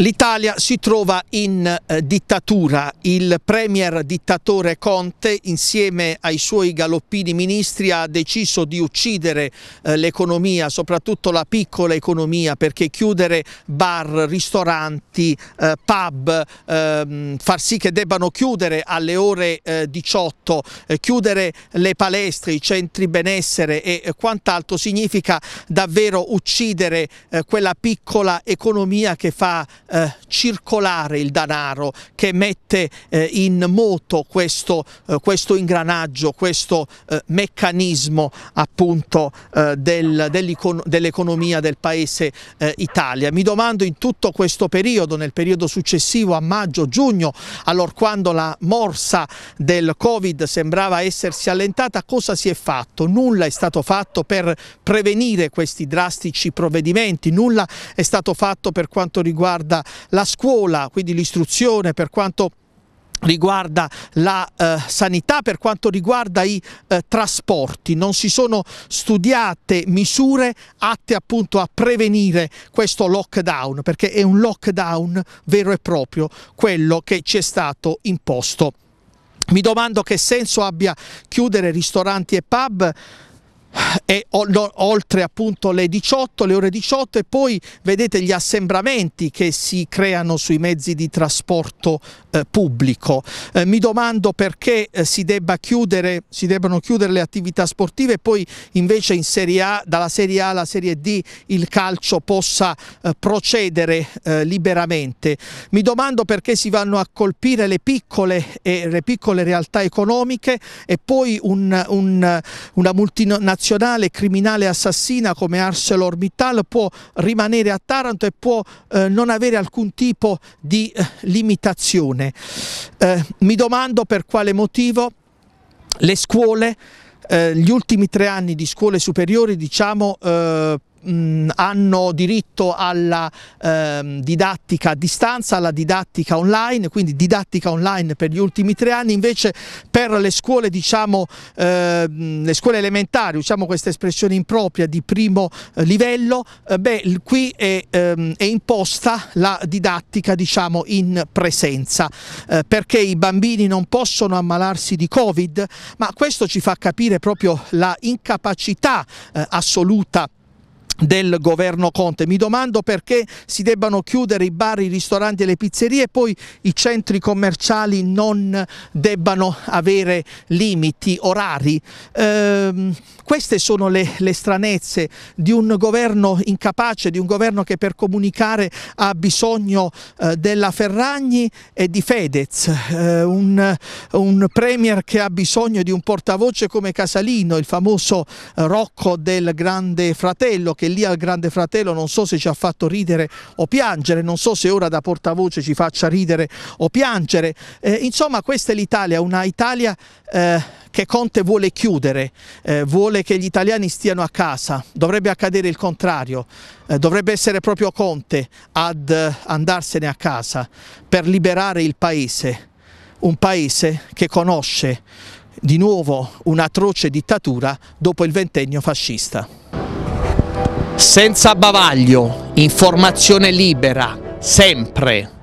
L'Italia si trova in eh, dittatura, il premier dittatore Conte insieme ai suoi galoppini ministri ha deciso di uccidere eh, l'economia, soprattutto la piccola economia perché chiudere bar, ristoranti, eh, pub, ehm, far sì che debbano chiudere alle ore 18, eh, eh, chiudere le palestre, i centri benessere e eh, quant'altro significa davvero uccidere quella piccola economia che fa eh, circolare il danaro che mette eh, in moto questo, eh, questo ingranaggio, questo eh, meccanismo appunto eh, del, dell'economia del paese eh, Italia. Mi domando in tutto questo periodo, nel periodo successivo a maggio-giugno, allora quando la morsa del Covid sembrava essersi allentata, cosa si è fatto? Nulla è stato fatto per prevenire questi drastici provvedimenti, nulla è stato fatto per quanto riguarda la scuola, quindi l'istruzione per quanto riguarda la eh, sanità, per quanto riguarda i eh, trasporti. Non si sono studiate misure atte appunto a prevenire questo lockdown, perché è un lockdown vero e proprio quello che ci è stato imposto. Mi domando che senso abbia chiudere ristoranti e pub e oltre appunto le 18, le ore 18 e poi vedete gli assembramenti che si creano sui mezzi di trasporto eh, pubblico. Eh, mi domando perché eh, si, chiudere, si, debbano chiudere le attività sportive e poi invece in serie a, dalla Serie A alla Serie D il calcio possa eh, procedere eh, liberamente. Mi domando perché si vanno a colpire le piccole, le piccole realtà economiche e poi un, un, una multinazionale multinazionale criminale assassina come ArcelorMittal può rimanere a Taranto e può eh, non avere alcun tipo di eh, limitazione. Eh, mi domando per quale motivo le scuole eh, gli ultimi tre anni di scuole superiori diciamo, eh, Mm, hanno diritto alla ehm, didattica a distanza, alla didattica online, quindi didattica online per gli ultimi tre anni, invece per le scuole, diciamo, ehm, le scuole elementari, usiamo questa espressione impropria di primo eh, livello, eh, beh, qui è, ehm, è, imposta la didattica diciamo, in presenza, eh, perché i bambini non possono ammalarsi di Covid, ma questo ci fa capire proprio la incapacità eh, assoluta del governo Conte. Mi domando perché si debbano chiudere i bar, i ristoranti e le pizzerie e poi i centri commerciali non debbano avere limiti, orari. Ehm, queste sono le, le, stranezze di un governo incapace, di un governo che per comunicare ha bisogno eh, della Ferragni e di Fedez, eh, un, un, premier che ha bisogno di un portavoce come Casalino, il famoso eh, Rocco del Grande Fratello che lì al Grande Fratello non so se ci ha fatto ridere o piangere, non so se ora da portavoce ci faccia ridere o piangere. Eh, insomma questa è l'Italia, una Italia eh, che Conte vuole chiudere, eh, vuole che gli italiani stiano a casa, dovrebbe accadere il contrario, eh, dovrebbe essere proprio Conte ad eh, andarsene a casa per liberare il paese, un paese che conosce di nuovo un'atroce dittatura dopo il ventennio fascista senza bavaglio, informazione libera, sempre.